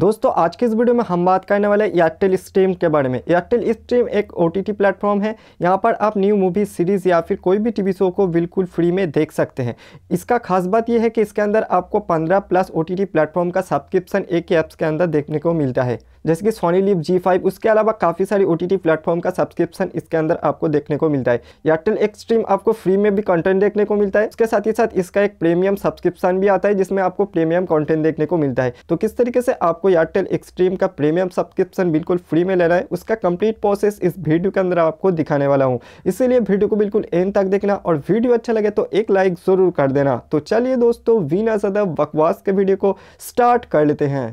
दोस्तों आज के इस वीडियो में हम बात करने वाले एयरटेल स्ट्रीम के बारे में एयरटेल स्ट्रीम एक ओ टी टी प्लेटफॉर्म है यहाँ पर आप न्यू मूवी सीरीज़ या फिर कोई भी टीवी शो को बिल्कुल फ्री में देख सकते हैं इसका खास बात यह है कि इसके अंदर आपको 15 plus O T T platform का सब्सक्रिप्शन एक ही ऐप्स के अंदर देखने को मिलता है जैसे कि सोनी लिव जी फाइव उसके अलावा काफ़ी सारी ओ टी प्लेटफॉर्म का सब्सक्रिप्शन इसके अंदर आपको देखने को मिलता है एयरटेल एक्सट्रीम आपको फ्री में भी कंटेंट देखने को मिलता है उसके साथ ही साथ इसका एक प्रीमियम सब्सक्रिप्शन भी आता है जिसमें आपको प्रीमियम कंटेंट देखने को मिलता है तो किस तरीके से आपको एयरटेल एक्सट्रीम का प्रीमियम सब्सक्रिप्शन बिल्कुल फ्री में लेना है उसका कंप्लीट प्रोसेस इस वीडियो के अंदर आपको दिखाने वाला हूँ इसीलिए वीडियो को बिल्कुल एंड तक देखना और वीडियो अच्छा लगे तो एक लाइक ज़रूर कर देना तो चलिए दोस्तों वीना सदा बकवास के वीडियो को स्टार्ट कर लेते हैं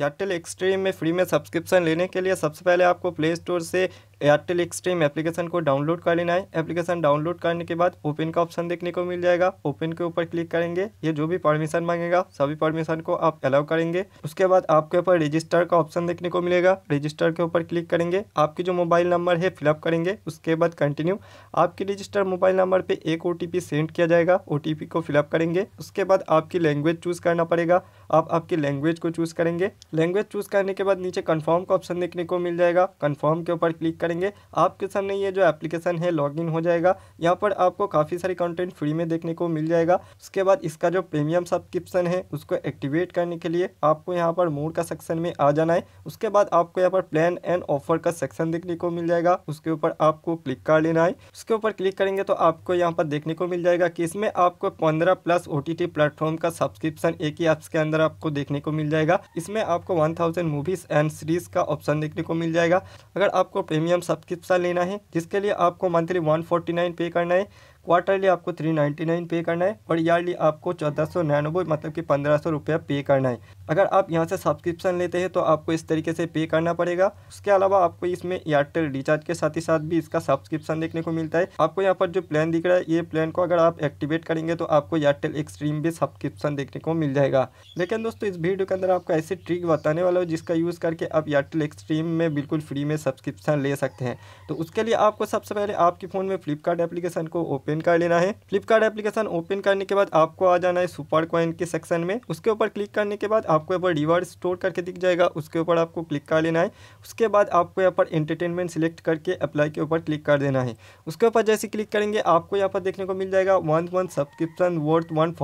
एयरटेल एक्सट्रीम में फ्री में सब्सक्रिप्शन लेने के लिए सबसे पहले आपको प्ले स्टोर से एयरटेल एक्सट्रीम एप्लीकेशन को डाउनलोड कर लेना है एप्लीकेशन डाउनलोड करने के बाद ओपन का ऑप्शन देखने को मिल जाएगा ओपन के ऊपर क्लिक करेंगे ये जो भी परमिशन मांगेगा सभी परमिशन को आप अलाउ करेंगे उसके बाद आपके ऊपर रजिस्टर का ऑप्शन देखने को मिलेगा रजिस्टर के ऊपर क्लिक करेंगे आपकी जो मोबाइल नंबर है फिलअप करेंगे उसके बाद कंटिन्यू आपके रजिस्टर मोबाइल नंबर पर एक ओ सेंड किया जाएगा ओ को फिलअप करेंगे उसके बाद आपकी लैंग्वेज चूज़ करना पड़ेगा आप आपकी लैंग्वेज को चूज़ करेंगे लैंग्वेज चूज़ करने के बाद नीचे कन्फर्म का ऑप्शन देखने को मिल जाएगा कन्फर्म के ऊपर क्लिक करेंगे आपके सामने ये जो एप्लीकेशन है लॉगिन हो जाएगा यहाँ पर आपको काफ़ी सारी कंटेंट फ्री में देखने को मिल जाएगा उसके बाद इसका जो प्रीमियम सब्सक्रिप्शन है उसको एक्टिवेट करने के लिए आपको यहाँ पर मोड का सेक्शन में आ जाना है उसके बाद आपको यहाँ पर प्लान एंड ऑफर का सेक्शन देखने को मिल जाएगा उसके ऊपर आपको क्लिक कर लेना है उसके ऊपर क्लिक करेंगे तो आपको यहाँ पर देखने को मिल जाएगा कि इसमें आपको पंद्रह प्लस ओ टी का सब्सक्रिप्शन एक ही ऐप्स के अंदर आपको देखने को मिल जाएगा इसमें आपको वन मूवीज एंड सीरीज का ऑप्शन देखने को मिल जाएगा अगर आपको प्रीमियम प्रीमियम सब्सक्रिप्शन लेना है जिसके लिए आपको मंथली 149 पे करना है क्वार्टरली आपको थ्री नाइन्टी नाइन पे करना है और ईयरली आपको चौदह सौ निन्यानवे मतलब कि पंद्रह सौ रुपया पे करना है अगर आप यहाँ से सब्सक्रिप्शन लेते हैं तो आपको इस तरीके से पे करना पड़ेगा उसके अलावा आपको इसमें एयरटेल रिचार्ज के साथ ही साथ भी इसका सब्सक्रिप्शन देखने को मिलता है आपको यहाँ पर जो प्लान दिख रहा है ये प्लान को अगर आप एक्टिवेट करेंगे तो आपको एयरटेल एक्सट्रीम भी सब्सक्रिप्शन देखने को मिल जाएगा लेकिन दोस्तों इस वीडियो के अंदर आपको ऐसी ट्रिक बताने वाला हो जिसका यूज़ करके आप एयरटेल एक्सट्रीम में बिल्कुल फ्री में सब्सक्रिप्शन ले सकते हैं तो उसके लिए आपको सबसे पहले आपके फ़ोन में फ्लिपकार्ट एप्लीकेशन को ओपन ज्वाइन कर लेना है फ्लिपकार्ट एप्लीकेशन ओपन करने के बाद आपको आ जाना है सुपर क्वाइन के सेक्शन में उसके ऊपर क्लिक करने के बाद आपको यहाँ पर रिवार्ड स्टोर करके दिख जाएगा उसके ऊपर आपको क्लिक कर लेना है उसके बाद आपको यहाँ पर एंटरटेनमेंट सिलेक्ट करके अप्लाई के ऊपर क्लिक कर देना है उसके ऊपर जैसे क्लिक करेंगे आपको यहाँ पर देखने को मिल जाएगा one one subscription worth one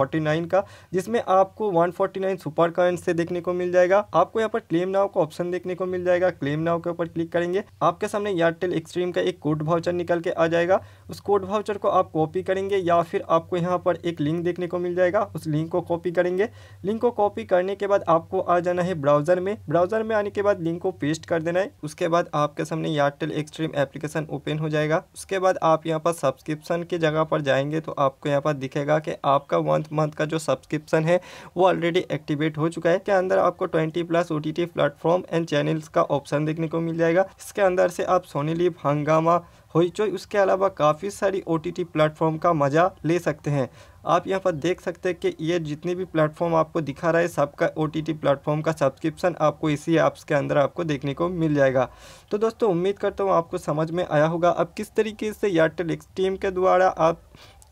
का जिसमें आपको वन सुपर क्वाइन से देखने को मिल जाएगा आपको यहाँ पर क्लेम नाव का ऑप्शन देखने को मिल जाएगा क्लेम नाव के ऊपर क्लिक करेंगे आपके सामने एयरटेल एक्सट्रीम का एक कोड भाउचर निकल के आ जाएगा उस कोड भाउचर को आपको कॉपी करेंगे या फिर आपको यहाँ पर एक लिंक देखने को मिल जाएगा उस लिंक को कॉपी करेंगे लिंक को कॉपी करने के बाद आपको आ जाना है ब्राउज़र में ब्राउज़र में आने के बाद लिंक को पेस्ट कर देना है उसके बाद आपके सामने एयरटेल एक्सट्रीम एप्लीकेशन ओपन हो जाएगा उसके बाद आप यहाँ पर सब्सक्रिप्शन की जगह पर जाएंगे तो आपको यहाँ पर दिखेगा कि आपका वन मंथ का जो सब्सक्रिप्शन है वो ऑलरेडी एक्टिवेट हो चुका है के अंदर आपको twenty plus O platform and channels का ऑप्शन देखने को मिल जाएगा इसके अंदर से आप सोनी लिप हंगामा हॉइचोई उसके अलावा काफ़ी सारी ओ टी प्लेटफॉर्म का मज़ा ले सकते हैं आप यहाँ पर देख सकते हैं कि ये जितने भी प्लेटफॉर्म आपको दिखा रहा है सबका ओ टी प्लेटफॉर्म का सब्सक्रिप्शन आपको इसी ऐप्स के अंदर आपको देखने को मिल जाएगा तो दोस्तों उम्मीद करता हूँ आपको समझ में आया होगा अब किस तरीके से एयरटेल एक्सट्रीम के द्वारा आप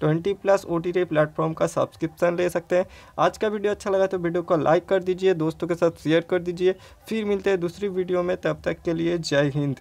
twenty plus O T platform का सब्सक्रिप्शन ले सकते हैं आज का वीडियो अच्छा लगा तो वीडियो को लाइक कर दीजिए दोस्तों के साथ शेयर कर दीजिए फिर मिलते हैं दूसरी वीडियो में तब तक के लिए जय हिंद